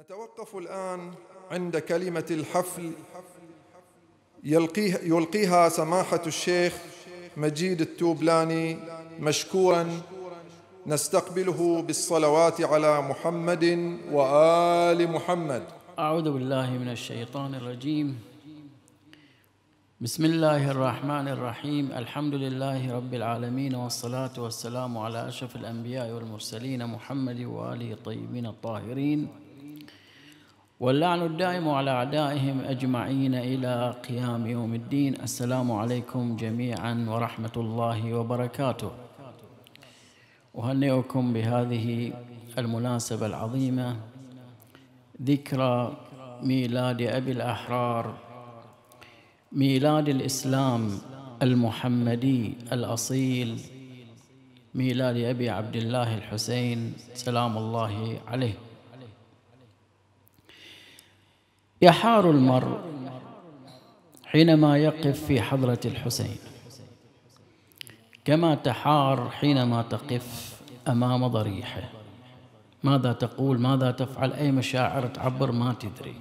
نتوقف الآن عند كلمة الحفل يلقيها, يلقيها سماحة الشيخ مجيد التوبلاني مشكورا نستقبله بالصلوات على محمد وآل محمد أعوذ بالله من الشيطان الرجيم بسم الله الرحمن الرحيم الحمد لله رب العالمين والصلاة والسلام على أشرف الأنبياء والمرسلين محمد وآله الطيبين الطاهرين واللعن الدائم على أعدائهم أجمعين إلى قيام يوم الدين السلام عليكم جميعا ورحمة الله وبركاته أهنئكم بهذه المناسبة العظيمة ذكرى ميلاد أبي الأحرار ميلاد الإسلام المحمدي الأصيل ميلاد أبي عبد الله الحسين سلام الله عليه يحار المرء حينما يقف في حضرة الحسين كما تحار حينما تقف أمام ضريحه ماذا تقول ماذا تفعل أي مشاعر تعبر ما تدري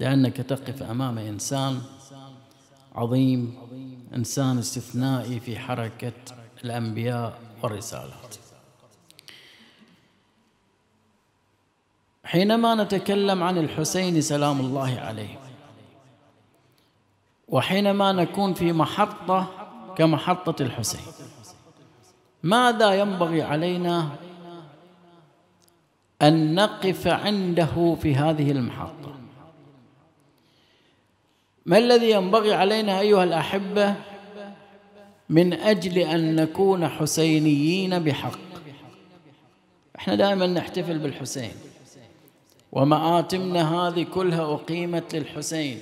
لأنك تقف أمام إنسان عظيم إنسان استثنائي في حركة الأنبياء والرسالات حينما نتكلم عن الحسين سلام الله عليه وحينما نكون في محطة كمحطة الحسين ماذا ينبغي علينا أن نقف عنده في هذه المحطة ما الذي ينبغي علينا أيها الأحبة من أجل أن نكون حسينيين بحق احنا دائما نحتفل بالحسين ومآتمنا هذه كلها أقيمت للحسين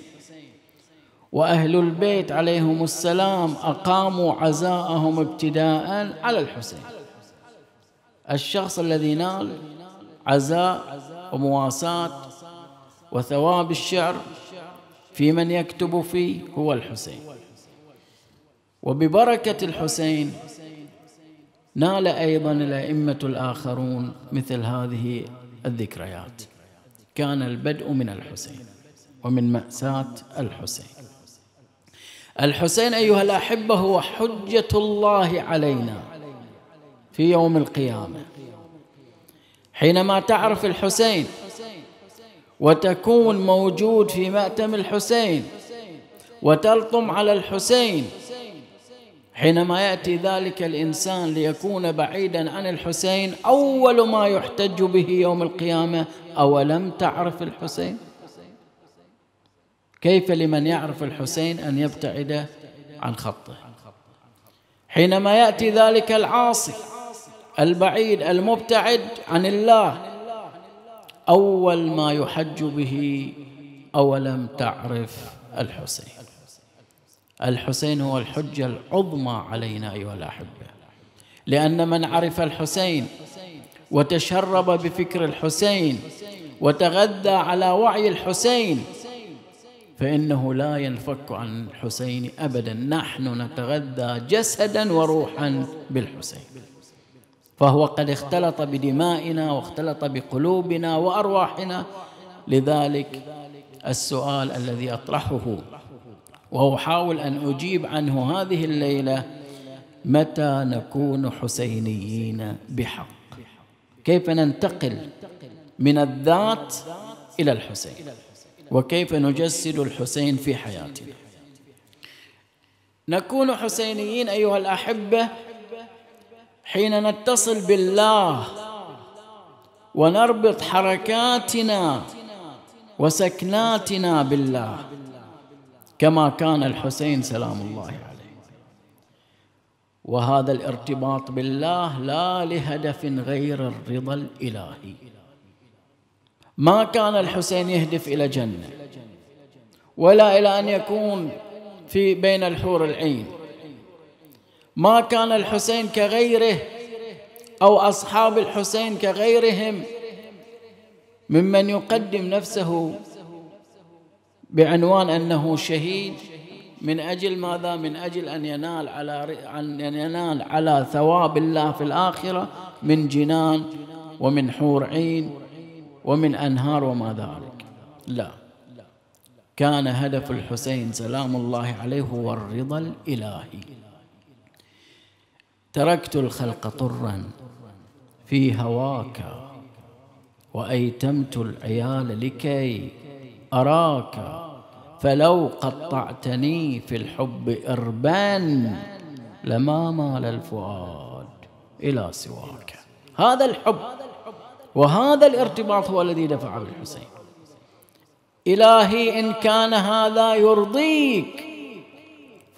وأهل البيت عليهم السلام أقاموا عزاءهم ابتداء على الحسين الشخص الذي نال عزاء ومواساة وثواب الشعر في من يكتب فيه هو الحسين وببركة الحسين نال أيضا الأئمة الآخرون مثل هذه الذكريات كان البدء من الحسين ومن مأساة الحسين الحسين أيها الأحبة هو حجة الله علينا في يوم القيامة حينما تعرف الحسين وتكون موجود في مأتم الحسين وتلطم على الحسين حينما ياتي ذلك الانسان ليكون بعيدا عن الحسين اول ما يحتج به يوم القيامه اولم تعرف الحسين كيف لمن يعرف الحسين ان يبتعد عن خطه حينما ياتي ذلك العاصي البعيد المبتعد عن الله اول ما يحج به اولم تعرف الحسين الحسين هو الحجة العظمى علينا أيها الأحبة لأن من عرف الحسين وتشرب بفكر الحسين وتغذى على وعي الحسين فإنه لا ينفك عن الحسين أبدا نحن نتغذى جسدا وروحا بالحسين فهو قد اختلط بدمائنا واختلط بقلوبنا وأرواحنا لذلك السؤال الذي أطرحه وأحاول أن أجيب عنه هذه الليلة متى نكون حسينيين بحق كيف ننتقل من الذات إلى الحسين وكيف نجسد الحسين في حياتنا نكون حسينيين أيها الأحبة حين نتصل بالله ونربط حركاتنا وسكناتنا بالله كما كان الحسين سلام الله عليه وهذا الارتباط بالله لا لهدف غير الرضا الالهي ما كان الحسين يهدف الى جنه ولا الى ان يكون في بين الحور العين ما كان الحسين كغيره او اصحاب الحسين كغيرهم ممن يقدم نفسه بعنوان أنه شهيد من أجل ماذا؟ من أجل أن ينال على أن ينال على ثواب الله في الآخرة من جنان ومن حور عين ومن أنهار وما ذلك لا كان هدف الحسين سلام الله عليه هو الرضا الإلهي تركت الخلق طرا في هواك وأيتمت العيال لكي أراك فلو قطعتني في الحب إربان لما مال الفؤاد إلى سواك هذا الحب وهذا الارتباط هو الذي دفع بالحسين إلهي إن كان هذا يرضيك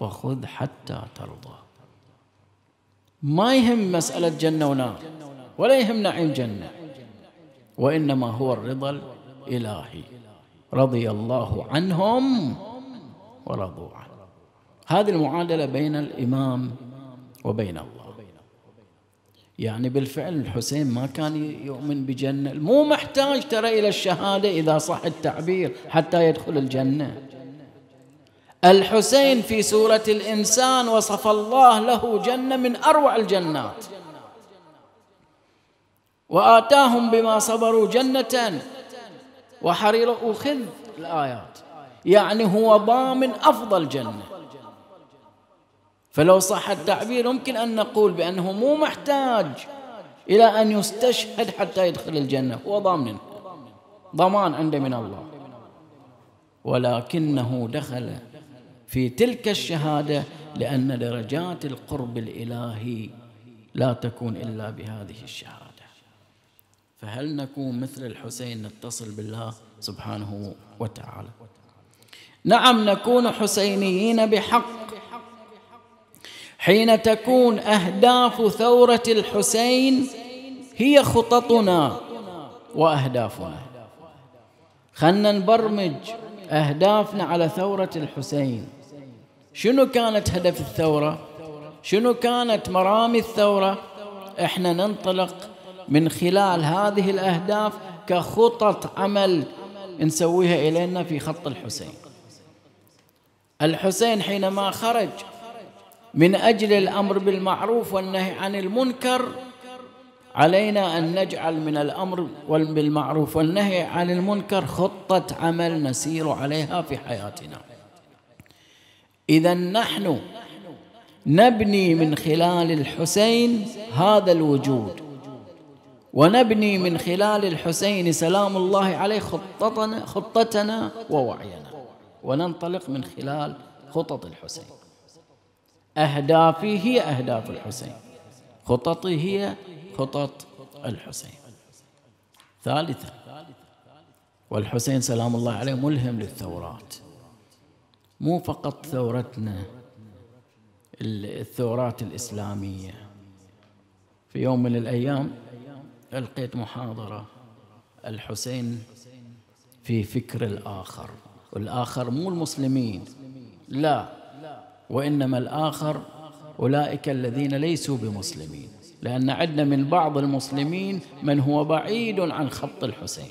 فخذ حتى ترضى ما يهم مسألة جنة ونار ولا يهم نعيم جنة وإنما هو الرضا الإلهي رضي الله عنهم ورضوا عنه هذه المعادلة بين الإمام وبين الله يعني بالفعل الحسين ما كان يؤمن بجنة مو محتاج ترى إلى الشهادة إذا صح التعبير حتى يدخل الجنة الحسين في سورة الإنسان وصف الله له جنة من أروع الجنات وآتاهم بما صبروا جنة وحرير وخذ الآيات يعني هو ضامن أفضل جنة فلو صح التعبير يمكن أن نقول بأنه مو محتاج إلى أن يستشهد حتى يدخل الجنة هو ضامن ضمان عنده من الله ولكنه دخل في تلك الشهادة لأن درجات القرب الإلهي لا تكون إلا بهذه الشهادة فهل نكون مثل الحسين نتصل بالله سبحانه وتعالى نعم نكون حسينيين بحق حين تكون أهداف ثورة الحسين هي خططنا وأهدافنا خلنا نبرمج أهدافنا على ثورة الحسين شنو كانت هدف الثورة شنو كانت مرامي الثورة احنا ننطلق من خلال هذه الأهداف كخطط عمل نسويها إلينا في خط الحسين الحسين حينما خرج من أجل الأمر بالمعروف والنهي عن المنكر علينا أن نجعل من الأمر بالمعروف والنهي عن المنكر خطة عمل نسير عليها في حياتنا إذا نحن نبني من خلال الحسين هذا الوجود ونبني من خلال الحسين سلام الله عليه خطتنا خطتنا ووعينا وننطلق من خلال خطط الحسين أهدافي هي أهداف الحسين خططي هي خطط الحسين ثالثا والحسين سلام الله عليه ملهم للثورات مو فقط ثورتنا الثورات الإسلامية في يوم من الأيام ألقيت محاضرة الحسين في فكر الآخر والآخر مو المسلمين لا وإنما الآخر أولئك الذين ليسوا بمسلمين لأن عندنا من بعض المسلمين من هو بعيد عن خط الحسين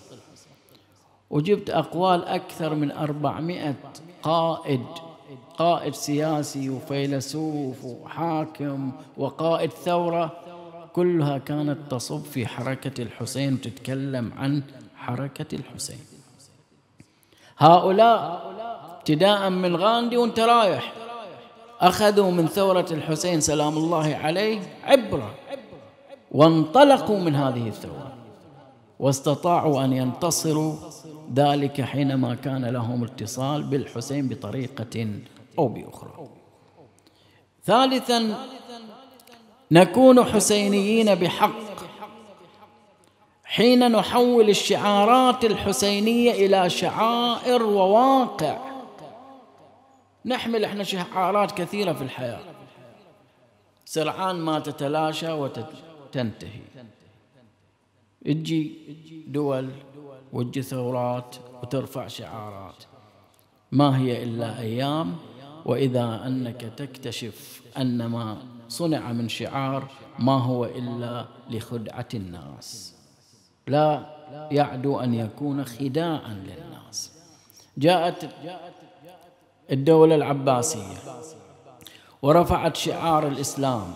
وجبت أقوال أكثر من أربعمائة قائد قائد سياسي وفيلسوف وحاكم وقائد ثورة كلها كانت تصب في حركة الحسين وتتكلم عن حركة الحسين هؤلاء ابتداء من غاندي وانت رايح أخذوا من ثورة الحسين سلام الله عليه عبرة وانطلقوا من هذه الثورة واستطاعوا أن ينتصروا ذلك حينما كان لهم اتصال بالحسين بطريقة أو بأخرى ثالثا نكون حسينيين بحق حين نحول الشعارات الحسينية إلى شعائر وواقع نحمل احنا شعارات كثيرة في الحياة سرعان ما تتلاشى وتنتهي تجي دول وتجي ثورات وترفع شعارات ما هي إلا أيام وإذا أنك تكتشف أن ما صنع من شعار ما هو إلا لخدعة الناس لا يعدو أن يكون خداعا للناس جاءت الدولة العباسية ورفعت شعار الإسلام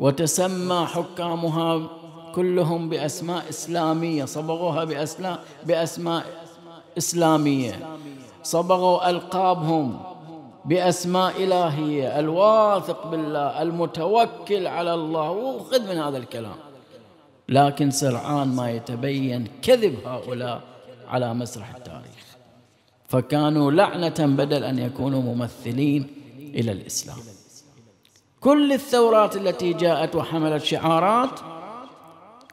وتسمى حكامها كلهم بأسماء إسلامية صبغوها بأسماء, بأسماء إسلامية صبغوا ألقابهم بأسماء إلهية الواثق بالله المتوكل على الله وخذ من هذا الكلام لكن سرعان ما يتبين كذب هؤلاء على مسرح التاريخ فكانوا لعنة بدل أن يكونوا ممثلين إلى الإسلام كل الثورات التي جاءت وحملت شعارات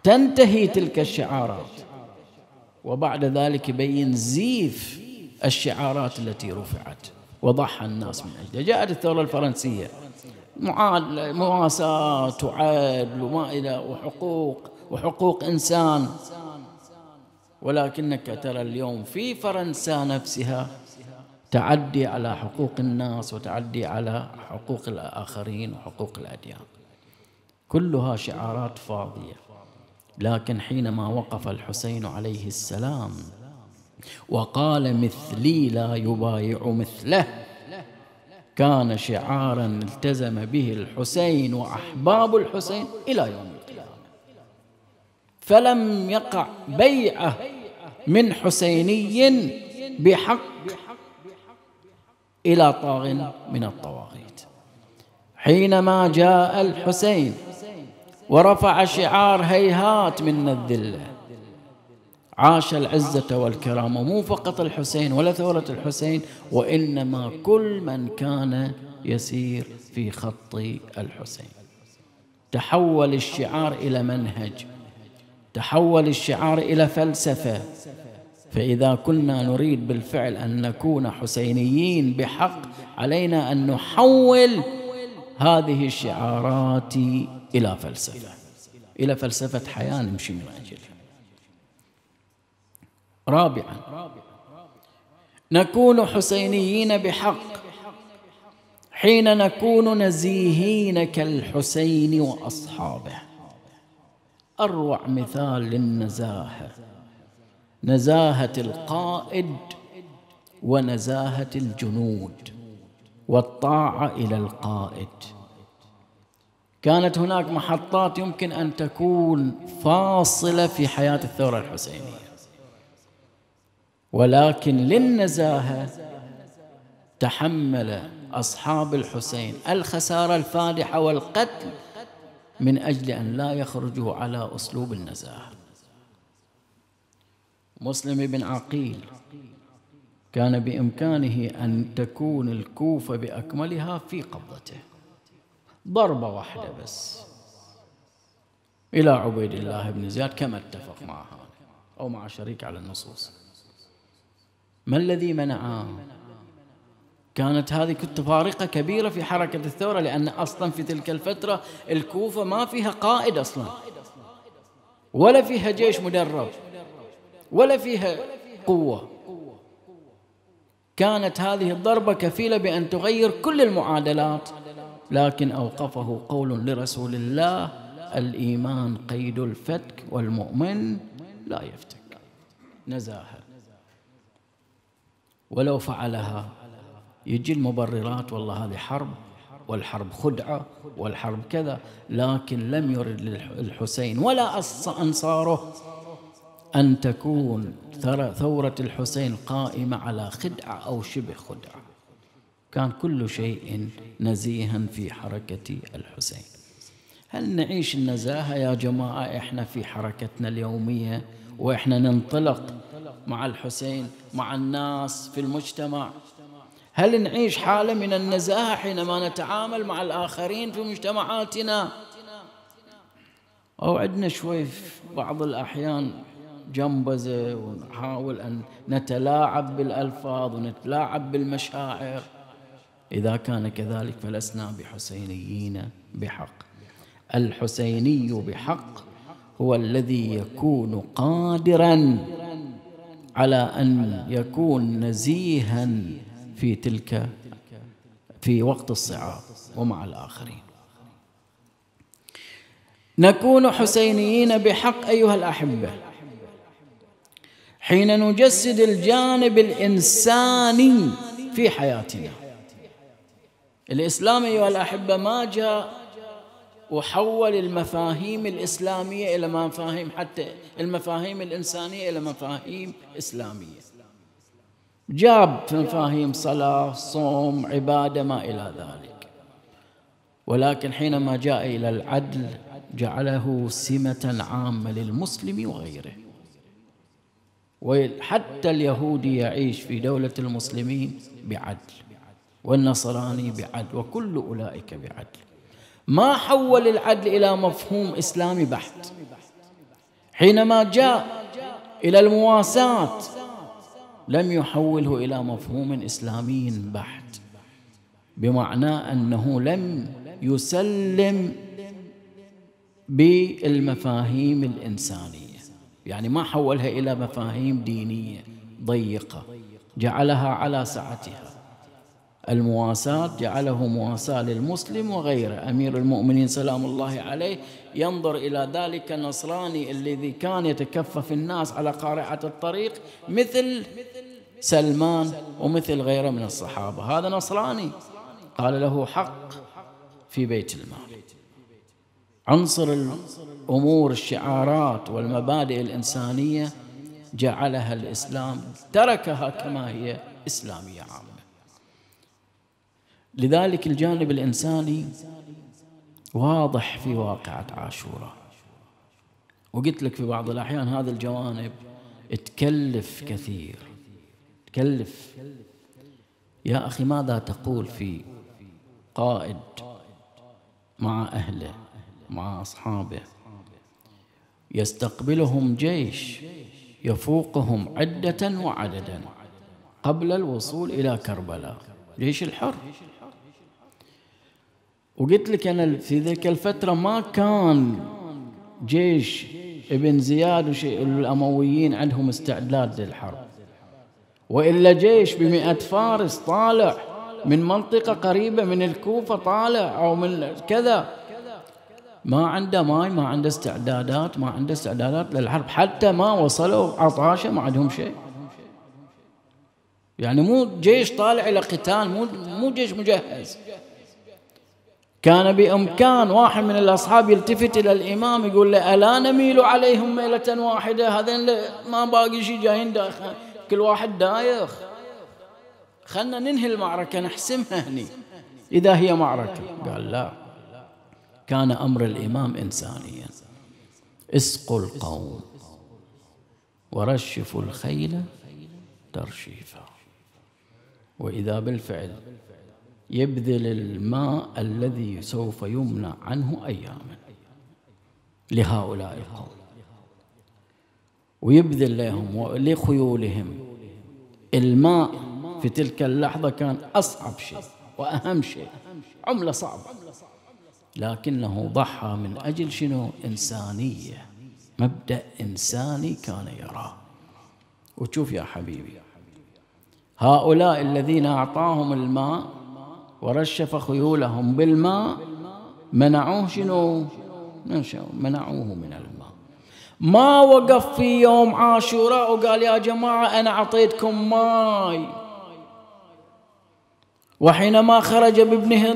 تنتهي تلك الشعارات وبعد ذلك يبين زيف الشعارات التي رفعت وضحى الناس من أجله جاءت الثورة الفرنسية مواساة وعدل وما إلى وحقوق وحقوق إنسان ولكنك ترى اليوم في فرنسا نفسها تعدي على حقوق الناس وتعدي على حقوق الآخرين وحقوق الأديان كلها شعارات فاضية لكن حينما وقف الحسين عليه السلام وقال مثلي لا يبايع مثله كان شعارا التزم به الحسين واحباب الحسين الى يوم القيامه فلم يقع بيعه من حسيني بحق الى طاغ من الطواغيت حينما جاء الحسين ورفع شعار هيهات من الذله عاش العزة والكرامة مو فقط الحسين ولا ثورة الحسين وإنما كل من كان يسير في خط الحسين تحول الشعار إلى منهج تحول الشعار إلى فلسفة فإذا كنا نريد بالفعل أن نكون حسينيين بحق علينا أن نحول هذه الشعارات إلى فلسفة إلى فلسفة حياة نمشي من أجلها رابعا نكون حسينيين بحق حين نكون نزيهين كالحسين واصحابه اروع مثال للنزاهه نزاهه القائد ونزاهه الجنود والطاعه الى القائد كانت هناك محطات يمكن ان تكون فاصله في حياه الثوره الحسينيه ولكن للنزاهة تحمل أصحاب الحسين الخسارة الفادحة والقتل من أجل أن لا يخرجوا على أسلوب النزاهة مسلم بن عقيل كان بإمكانه أن تكون الكوفة بأكملها في قبضته ضربة واحدة بس إلى عبيد الله بن زياد كما اتفق معها أو مع شريك على النصوص ما الذي منعه كانت هذه تفارقة كبيرة في حركة الثورة لأن أصلا في تلك الفترة الكوفة ما فيها قائد أصلا ولا فيها جيش مدرب ولا فيها قوة كانت هذه الضربة كفيلة بأن تغير كل المعادلات لكن أوقفه قول لرسول الله الإيمان قيد الفتك والمؤمن لا يفتك نزاهة ولو فعلها يجي المبررات والله هذه حرب والحرب خدعة والحرب كذا لكن لم يرد للحسين ولا أنصاره أن تكون ثورة الحسين قائمة على خدعة أو شبه خدعة كان كل شيء نزيها في حركة الحسين هل نعيش النزاهة يا جماعة إحنا في حركتنا اليومية وإحنا ننطلق مع الحسين مع الناس في المجتمع هل نعيش حالة من النزاهة حينما نتعامل مع الآخرين في مجتمعاتنا أو عندنا شوي في بعض الأحيان جنبزة ونحاول أن نتلاعب بالألفاظ ونتلاعب بالمشاعر إذا كان كذلك فلسنا بحسينيين بحق الحسيني بحق هو الذي يكون قادرا على ان يكون نزيها في تلك في وقت الصعاب ومع الاخرين نكون حسينيين بحق ايها الاحبه حين نجسد الجانب الانساني في حياتنا الاسلام ايها الاحبه ما جاء وحول المفاهيم الإسلامية إلى مفاهيم حتى المفاهيم الإنسانية إلى مفاهيم إسلامية جاب في مفاهيم صلاة صوم عبادة ما إلى ذلك ولكن حينما جاء إلى العدل جعله سمة عامة للمسلم وغيره وحتى اليهودي يعيش في دولة المسلمين بعدل والنصراني بعدل وكل أولئك بعدل ما حول العدل إلى مفهوم إسلامي بحت حينما جاء إلى المواساة لم يحوله إلى مفهوم إسلامي بحت بمعنى أنه لم يسلم بالمفاهيم الإنسانية يعني ما حولها إلى مفاهيم دينية ضيقة جعلها على سعتها المواساة جعله مواساة للمسلم وغيره أمير المؤمنين سلام الله عليه ينظر إلى ذلك النصراني الذي كان يتكفف الناس على قارعة الطريق مثل سلمان ومثل غيره من الصحابة هذا نصراني قال له حق في بيت المال عنصر الأمور الشعارات والمبادئ الإنسانية جعلها الإسلام تركها كما هي إسلامية عامة لذلك الجانب الإنساني واضح في واقعة عاشوراء وقلت لك في بعض الأحيان هذه الجوانب تكلف كثير تكلف يا أخي ماذا تقول في قائد مع أهله مع أصحابه يستقبلهم جيش يفوقهم عدة وعددا قبل الوصول إلى كربلاء جيش الحر وقلت لك أنا في ذيك الفترة ما كان جيش ابن زياد والأمويين عندهم استعداد للحرب وإلا جيش بمئة فارس طالع من منطقة قريبة من الكوفة طالع أو من كذا ما عنده ماي ما عنده استعدادات ما عنده استعدادات للحرب حتى ما وصلوا عطاشة ما عندهم شيء يعني مو جيش طالع إلى قتال مو مو جيش مجهز كان بإمكان واحد من الأصحاب يلتفت إلى الإمام يقول له ألا نميل عليهم ميلة واحدة هذين ما باقي شيء جايين داخل كل واحد دايخ خلنا ننهي المعركة نحسمها هني إذا هي معركة قال لا كان أمر الإمام إنسانيا اسقوا القوم ورشفوا الخيل ترشيفا وإذا بالفعل يبذل الماء الذي سوف يمنع عنه أياما لهؤلاء القوم ويبذل لهم ولخيولهم الماء في تلك اللحظة كان أصعب شيء وأهم شيء عملة صعبة لكنه ضحى من أجل شنو إنسانية مبدأ إنساني كان يراه وتشوف يا حبيبي هؤلاء الذين أعطاهم الماء ورشف خيولهم بالماء منعوه شنو منعوه من الماء ما وقف في يوم عاشوراء وقال يا جماعة أنا أعطيتكم ماي وحينما خرج بابنه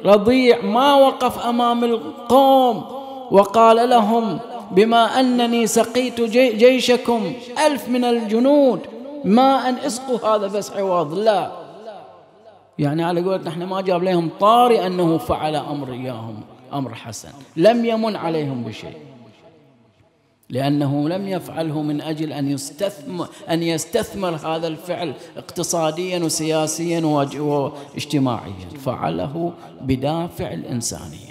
الرضيع ما وقف أمام القوم وقال لهم بما أنني سقيت جيشكم ألف من الجنود ما أن اسقوا هذا بس عواض لا يعني على قولتنا احنا ما جاب لهم طاري انه فعل امر اياهم امر حسن لم يمن عليهم بشيء لانه لم يفعله من اجل ان يستثمر ان يستثمر هذا الفعل اقتصاديا وسياسيا واجتماعيا فعله بدافع الانسانيه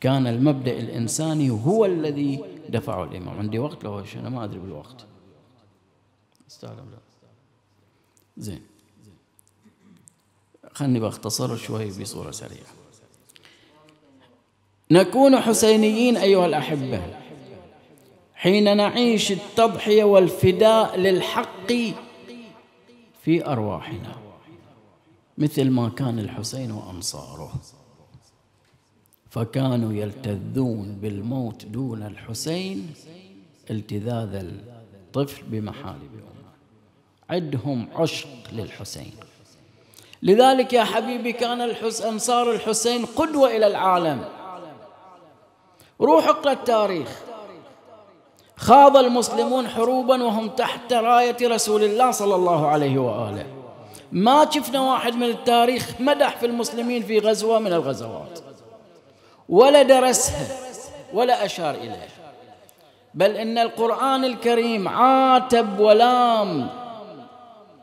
كان المبدا الانساني هو الذي دفعه الامام عندي وقت لو انا ما ادري بالوقت استاذ زين خلني بختصر شوي بصورة سريعة نكون حسينيين أيها الأحبة حين نعيش التضحية والفداء للحق في أرواحنا مثل ما كان الحسين وأنصاره فكانوا يلتذون بالموت دون الحسين التذاذ الطفل بمحارم عدهم عشق للحسين لذلك يا حبيبي كان الحس أنصار الحسين قدوة إلى العالم روح اقرأ التاريخ خاض المسلمون حروبا وهم تحت راية رسول الله صلى الله عليه وآله ما شفنا واحد من التاريخ مدح في المسلمين في غزوة من الغزوات ولا درسها ولا أشار إليها بل إن القرآن الكريم عاتب ولام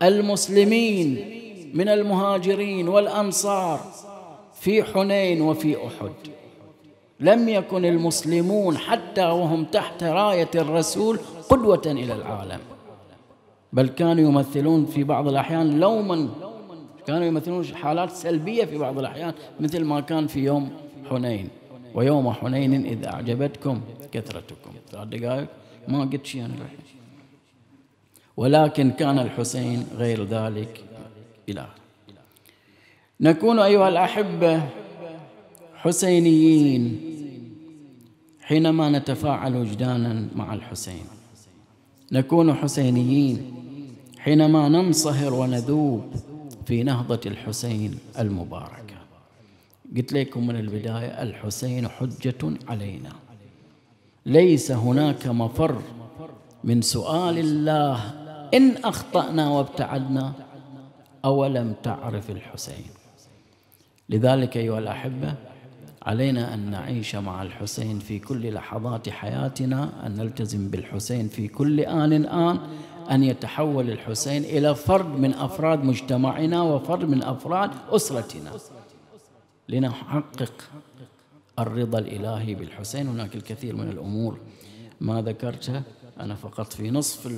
المسلمين من المهاجرين والأنصار في حنين وفي أحد لم يكن المسلمون حتى وهم تحت راية الرسول قدوة إلى العالم بل كانوا يمثلون في بعض الأحيان لوما كانوا يمثلون حالات سلبية في بعض الأحيان مثل ما كان في يوم حنين ويوم حنين إذ أعجبتكم كثرتكم ثلاث دقائق ما قلت شيء أنا ولكن كان الحسين غير ذلك إلى آخره نكون أيها الأحبة حسينيين حينما نتفاعل وجدانا مع الحسين نكون حسينيين حينما ننصهر ونذوب في نهضة الحسين المباركة قلت لكم من البداية الحسين حجة علينا ليس هناك مفر من سؤال الله إن أخطأنا وابتعدنا أولم تعرف الحسين لذلك أيها الأحبة علينا أن نعيش مع الحسين في كل لحظات حياتنا أن نلتزم بالحسين في كل آن آن أن يتحول الحسين إلى فرد من أفراد مجتمعنا وفرد من أفراد أسرتنا لنحقق الرضا الإلهي بالحسين هناك الكثير من الأمور ما ذكرتها أنا فقط في نصف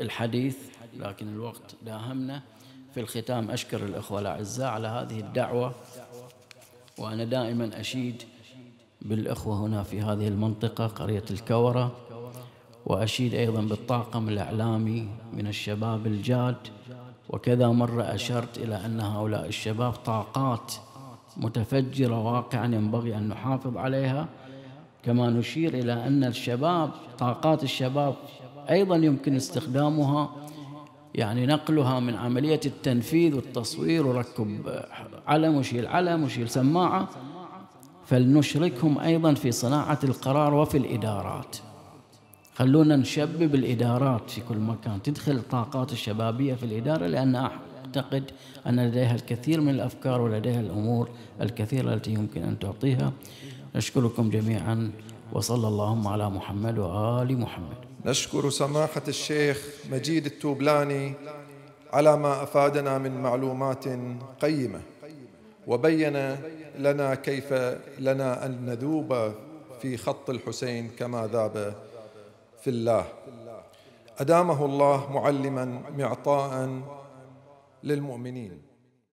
الحديث لكن الوقت داهمنا في الختام أشكر الأخوة الأعزاء على هذه الدعوة وأنا دائما أشيد بالأخوة هنا في هذه المنطقة قرية الكورة وأشيد أيضا بالطاقم الإعلامي من الشباب الجاد وكذا مرة أشرت إلى أن هؤلاء الشباب طاقات متفجرة واقعا ينبغي أن نحافظ عليها كما نشير إلى أن الشباب طاقات الشباب أيضا يمكن استخدامها يعني نقلها من عملية التنفيذ والتصوير وركب علم وشيل علم وشيل سماعة فلنشركهم أيضا في صناعة القرار وفي الإدارات خلونا نشبب الإدارات في كل مكان تدخل الطاقات الشبابية في الإدارة لأن أعتقد أن لديها الكثير من الأفكار ولديها الأمور الكثيرة التي يمكن أن تعطيها نشكركم جميعا وصلى اللهم على محمد وآل محمد نشكر سماحة الشيخ مجيد التوبلاني على ما أفادنا من معلومات قيمة وبين لنا كيف لنا أن نذوب في خط الحسين كما ذاب في الله أدامه الله معلما معطاء للمؤمنين